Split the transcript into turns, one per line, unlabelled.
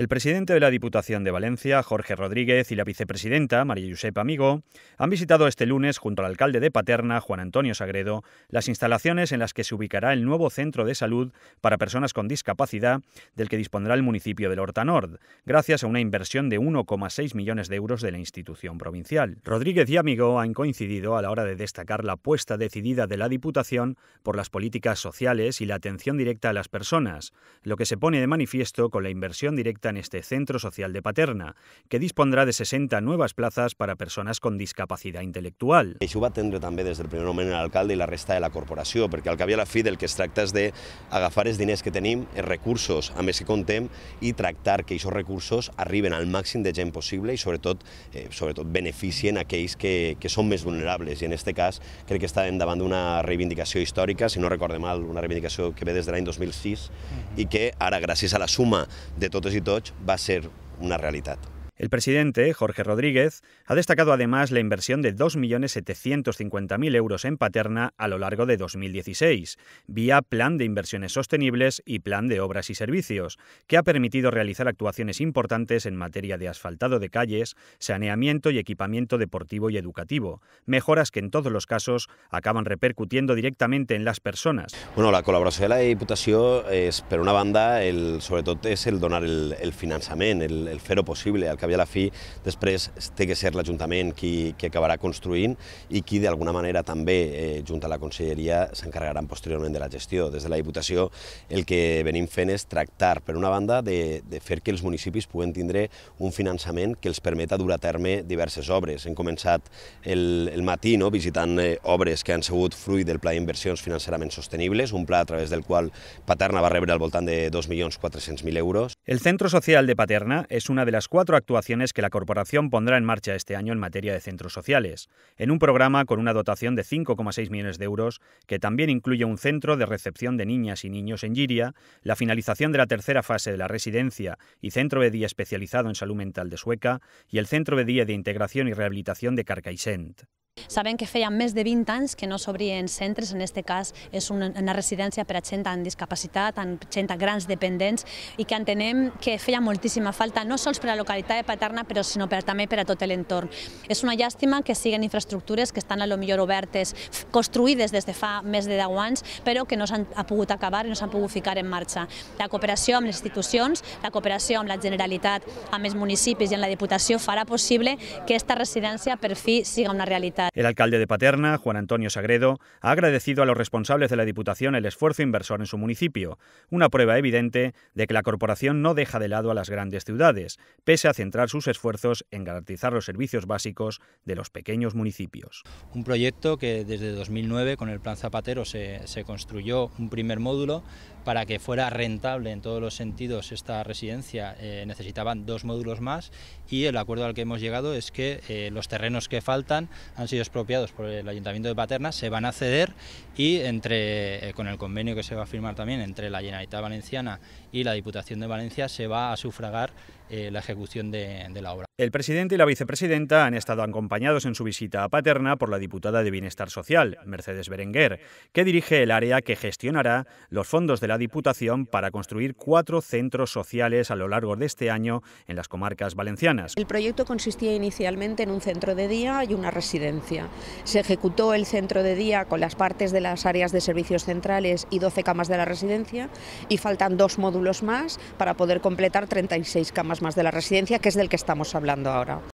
El presidente de la Diputación de Valencia, Jorge Rodríguez, y la vicepresidenta, María Josep Amigo, han visitado este lunes, junto al alcalde de Paterna, Juan Antonio Sagredo, las instalaciones en las que se ubicará el nuevo centro de salud para personas con discapacidad del que dispondrá el municipio del Horta Nord, gracias a una inversión de 1,6 millones de euros de la institución provincial. Rodríguez y Amigo han coincidido a la hora de destacar la apuesta decidida de la Diputación por las políticas sociales y la atención directa a las personas, lo que se pone de manifiesto con la inversión directa en este centro social de Paterna, que dispondrà de 60 noves places per a persones amb discapacitat intel·lectual. Això va atendre també des
del primer moment l'alcalde i la resta de la corporació, perquè al cap i a la fi del que es tracta és d'agafar els diners que tenim, els recursos amb els que contem i tractar que aquests recursos arriben al màxim de gent possible i sobretot eh, sobretot beneficien aquells que, que són més vulnerables i en aquest cas crec que estàvem davant d'una reivindicació històrica, si no recordem mal, una reivindicació que ve des de l'any 2006 mm-hmm. i que ara gràcies a la suma de totes i tots
tots va ser una realitat. El presidente, Jorge Rodríguez, ha destacado además la inversión de 2.750.000 euros en Paterna a lo largo de 2016, vía Plan de Inversiones Sostenibles y Plan de Obras y Servicios, que ha permitido realizar actuaciones importantes en materia de asfaltado de calles, saneamiento y equipamiento deportivo y educativo, mejoras que en todos los casos acaban repercutiendo directamente en las personas.
Bueno, la colaboración de la Diputación es, por una banda, el, todo es el donar el, el el, el posible Al bé a la fi després té que ser l'Ajuntament qui, qui acabarà construint i qui d'alguna manera també, eh, junt a la Conselleria, s'encarregaran posteriorment de la gestió. Des de la Diputació el que venim fent és tractar, per una banda, de, de fer que els municipis puguen tindre un finançament que els permeta dur a terme diverses obres. Hem començat el, el matí no, visitant eh, obres que han sigut fruit del Pla d'Inversions Financerament Sostenibles, un pla a través del qual Paterna va rebre al voltant de 2.400.000 euros.
El Centro Social de Paterna es una de las cuatro actuaciones que la corporación pondrá en marcha este año en materia de centros sociales, en un programa con una dotación de 5,6 millones de euros que también incluye un centro de recepción de niñas y niños en Giria, la finalización de la tercera fase de la residencia y centro de día especializado en salud mental de Sueca y el centro de día de integración y rehabilitación de Carcaixent.
Sabem que feia més de 20 anys que no s'obrien centres, en aquest cas és una, una residència per a gent amb discapacitat, amb gent amb grans dependents, i que entenem que feia moltíssima falta, no sols per a la localitat de Paterna, però sinó per, també per a tot l'entorn. És una llàstima que siguin infraestructures que estan a lo millor obertes, construïdes des de fa més de 10 anys, però que no s'han pogut acabar i no s'han pogut ficar en marxa. La cooperació amb les institucions, la cooperació amb la Generalitat, amb els municipis i amb la Diputació farà possible que aquesta residència per fi siga una realitat.
El alcalde de Paterna, Juan Antonio Sagredo, ha agradecido a los responsables de la Diputación el esfuerzo inversor en su municipio, una prueba evidente de que la corporación no deja de lado a las grandes ciudades, pese a centrar sus esfuerzos en garantizar los servicios básicos de los pequeños municipios.
Un proyecto que desde 2009 con el Plan Zapatero se, construyó un primer módulo para que fuera rentable en todos los sentidos esta residencia eh, necesitaban dos módulos más y el acuerdo al que hemos llegado es que eh, los terrenos que faltan han sido expropiados por el Ayuntamiento de Paterna se van a ceder y entre, eh, con el convenio que se va a firmar también entre la Generalitat Valenciana y la Diputación de Valencia se va a sufragar eh, la ejecución de la obra.
El presidente y la vicepresidenta han estado acompañados en su visita a Paterna por la diputada de Bienestar Social, Mercedes Berenguer, que dirige el área que gestionará los fondos de la Diputación para construir cuatro centros sociales a lo largo de este año en las comarcas valencianas. El
proyecto consistía inicialmente en un centro de día y una residencia. Se ejecutó el centro de día con las partes de las áreas de servicios centrales y 12 camas de la residencia y faltan dos módulos más para poder completar 36 camas más de la residencia, que es del que estamos hablando ahora.